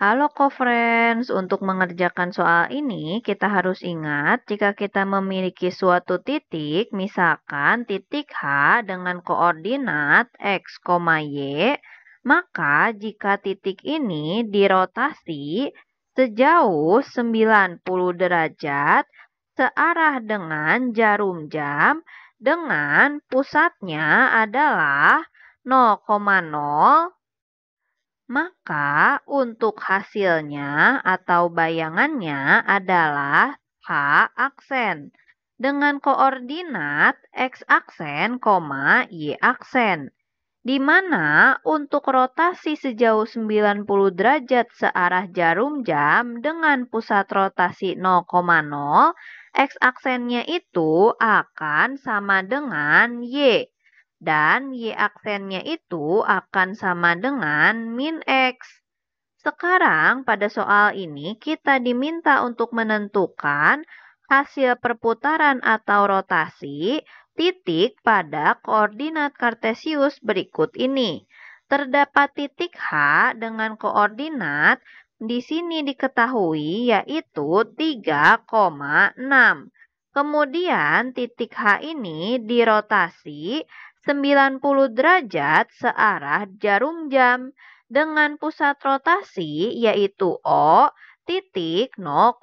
Halo co-friends, untuk mengerjakan soal ini kita harus ingat jika kita memiliki suatu titik, misalkan titik H dengan koordinat X, Y, maka jika titik ini dirotasi sejauh 90 derajat searah dengan jarum jam dengan pusatnya adalah 0,0 maka untuk hasilnya atau bayangannya adalah H aksen dengan koordinat X aksen, Y aksen. Di mana untuk rotasi sejauh 90 derajat searah jarum jam dengan pusat rotasi 0,0, X aksennya itu akan sama dengan Y dan Y aksennya itu akan sama dengan min X. Sekarang pada soal ini kita diminta untuk menentukan hasil perputaran atau rotasi titik pada koordinat kartesius berikut ini. Terdapat titik H dengan koordinat di sini diketahui yaitu 3,6. Kemudian titik H ini dirotasi 90 derajat searah jarum jam dengan pusat rotasi yaitu O titik 0,0.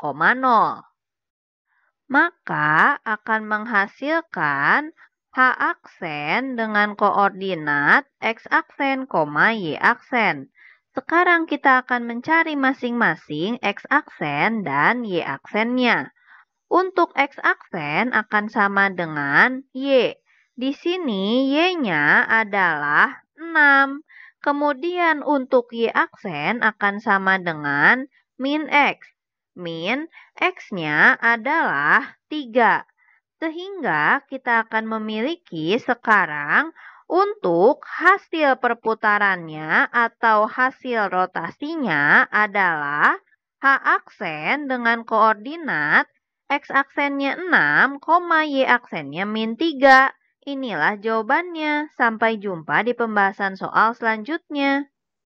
Maka akan menghasilkan H aksen dengan koordinat X aksen, Y aksen. Sekarang kita akan mencari masing-masing X aksen dan Y aksennya. Untuk X aksen akan sama dengan Y. Di sini Y-nya adalah 6. Kemudian untuk Y aksen akan sama dengan min X. Min X-nya adalah 3. Sehingga kita akan memiliki sekarang untuk hasil perputarannya atau hasil rotasinya adalah H aksen dengan koordinat X aksennya 6, Y aksennya min 3. Inilah jawabannya. Sampai jumpa di pembahasan soal selanjutnya.